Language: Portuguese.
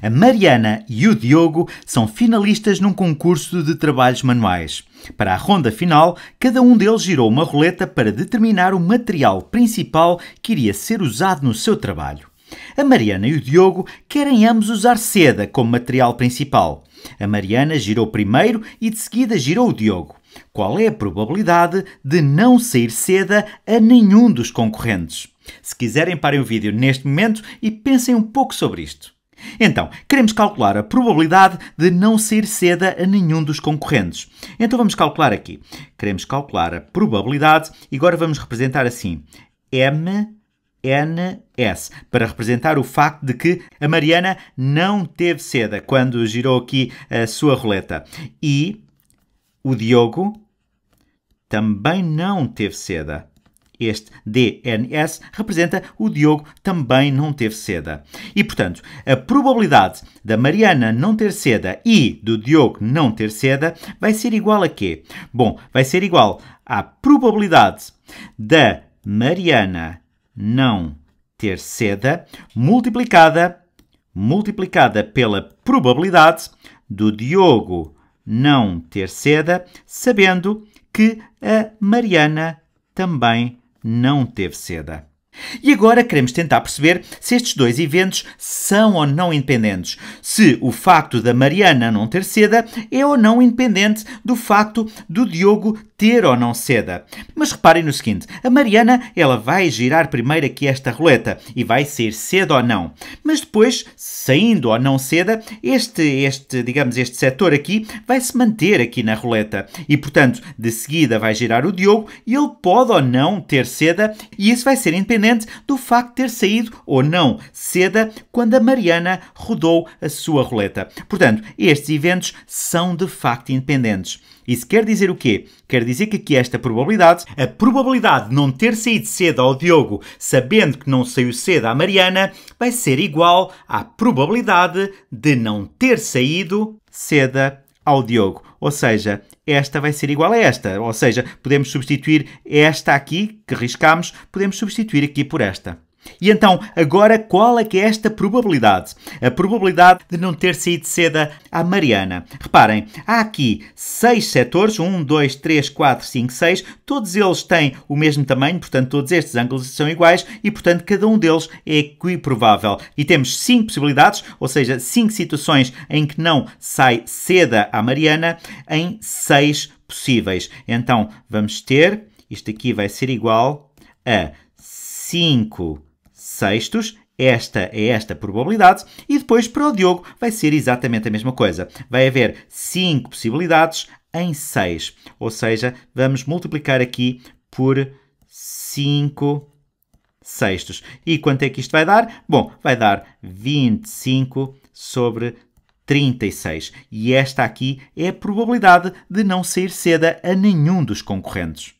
A Mariana e o Diogo são finalistas num concurso de trabalhos manuais. Para a ronda final, cada um deles girou uma roleta para determinar o material principal que iria ser usado no seu trabalho. A Mariana e o Diogo querem ambos usar seda como material principal. A Mariana girou primeiro e de seguida girou o Diogo. Qual é a probabilidade de não sair seda a nenhum dos concorrentes? Se quiserem, parem o vídeo neste momento e pensem um pouco sobre isto. Então, queremos calcular a probabilidade de não ser seda a nenhum dos concorrentes. Então vamos calcular aqui. Queremos calcular a probabilidade e agora vamos representar assim. M S para representar o facto de que a Mariana não teve seda quando girou aqui a sua roleta. E o Diogo também não teve seda. Este DNS representa o Diogo também não teve seda. E, portanto, a probabilidade da Mariana não ter seda e do Diogo não ter seda vai ser igual a quê? Bom, vai ser igual à probabilidade da Mariana não ter seda multiplicada multiplicada pela probabilidade do Diogo não ter seda, sabendo que a Mariana também não teve seda. E agora queremos tentar perceber se estes dois eventos são ou não independentes. Se o facto da Mariana não ter seda é ou não independente do facto do Diogo ter ou não seda. Mas reparem no seguinte: a Mariana ela vai girar primeiro aqui esta roleta e vai ser seda ou não. Mas depois, saindo ou não seda, este, este digamos, este setor aqui vai se manter aqui na roleta e, portanto, de seguida vai girar o Diogo e ele pode ou não ter seda e isso vai ser independente do facto de ter saído ou não seda quando a Mariana rodou a sua roleta. Portanto, estes eventos são de facto independentes. Isso quer dizer o quê? Quer dizer que aqui esta probabilidade, a probabilidade de não ter saído cedo ao Diogo sabendo que não saiu cedo à Mariana, vai ser igual à probabilidade de não ter saído ceda ao Diogo. Ou seja, esta vai ser igual a esta. Ou seja, podemos substituir esta aqui, que riscamos, podemos substituir aqui por esta. E então, agora qual é que é esta probabilidade? A probabilidade de não ter saído seda à Mariana. Reparem, há aqui seis setores, 1, 2, 3, 4, 5, 6, todos eles têm o mesmo tamanho, portanto todos estes ângulos são iguais e portanto cada um deles é equiprovável. E temos cinco possibilidades, ou seja, cinco situações em que não sai seda à Mariana em seis possíveis. Então, vamos ter, isto aqui vai ser igual a 5 sextos. Esta é esta probabilidade. E depois para o Diogo vai ser exatamente a mesma coisa. Vai haver 5 possibilidades em 6. Ou seja, vamos multiplicar aqui por 5 sextos. E quanto é que isto vai dar? Bom, vai dar 25 sobre 36. E esta aqui é a probabilidade de não sair seda a nenhum dos concorrentes.